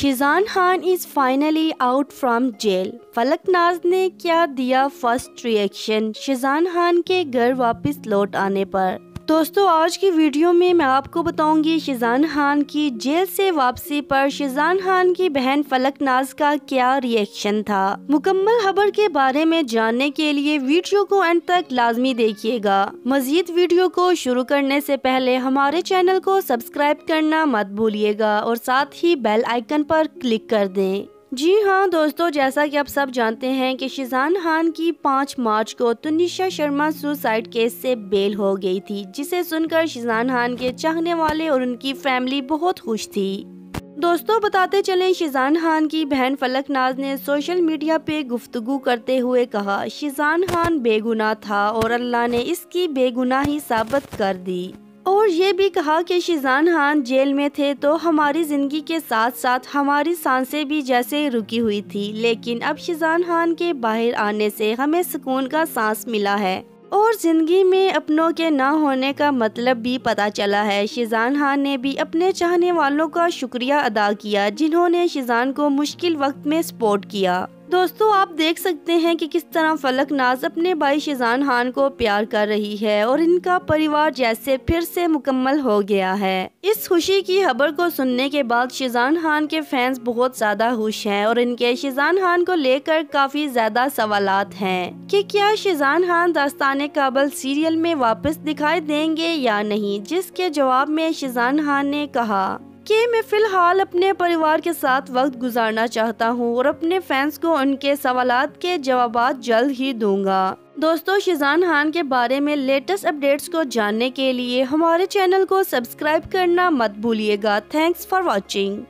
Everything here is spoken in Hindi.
Sheezan Khan is finally out from jail Falaknaz ने क्या दिया फर्स्ट रिएक्शन शिजान खान के घर वापस लौट आने पर दोस्तों आज की वीडियो में मैं आपको बताऊंगी शिजान खान की जेल से वापसी पर शिजान खान की बहन फलक नाज का क्या रिएक्शन था मुकम्मल खबर के बारे में जानने के लिए वीडियो को एंड तक लाजमी देखिएगा मजीद वीडियो को शुरू करने से पहले हमारे चैनल को सब्सक्राइब करना मत भूलिएगा और साथ ही बेल आइकन पर क्लिक कर दें जी हाँ दोस्तों जैसा कि आप सब जानते हैं कि शिजान खान की 5 मार्च को तुनिशा शर्मा सुसाइड केस से बेल हो गई थी जिसे सुनकर शिजान खान के चाहने वाले और उनकी फैमिली बहुत खुश थी दोस्तों बताते चलें शिजान खान की बहन फलक नाज ने सोशल मीडिया पे गुफ्तगु करते हुए कहा शिजान खान बेगुनाह था और अल्लाह ने इसकी बेगुनाही साबित कर दी और ये भी कहा कि शिजान खान जेल में थे तो हमारी ज़िंदगी के साथ साथ हमारी सांसें भी जैसे रुकी हुई थी लेकिन अब शिजान खान के बाहर आने से हमें सुकून का सांस मिला है और ज़िंदगी में अपनों के ना होने का मतलब भी पता चला है शिजान खान ने भी अपने चाहने वालों का शुक्रिया अदा किया जिन्होंने शिजान को मुश्किल वक्त में सपोर्ट किया दोस्तों आप देख सकते हैं कि किस तरह फलक नाज अपने भाई शेजान खान को प्यार कर रही है और इनका परिवार जैसे फिर से मुकम्मल हो गया है इस खुशी की खबर को सुनने के बाद शेजान खान के फैंस बहुत ज्यादा खुश हैं और इनके शेजान खान को लेकर काफी ज्यादा सवाल हैं कि क्या शेजान खान दास्तान काबल सीरियल में वापस दिखाई देंगे या नहीं जिसके जवाब में शेजान खान ने कहा कि मैं फ़िलहाल अपने परिवार के साथ वक्त गुजारना चाहता हूं और अपने फैंस को उनके सवाल के जवाब जल्द ही दूंगा दोस्तों शिजान खान के बारे में लेटेस्ट अपडेट्स को जानने के लिए हमारे चैनल को सब्सक्राइब करना मत भूलिएगा थैंक्स फॉर वॉचिंग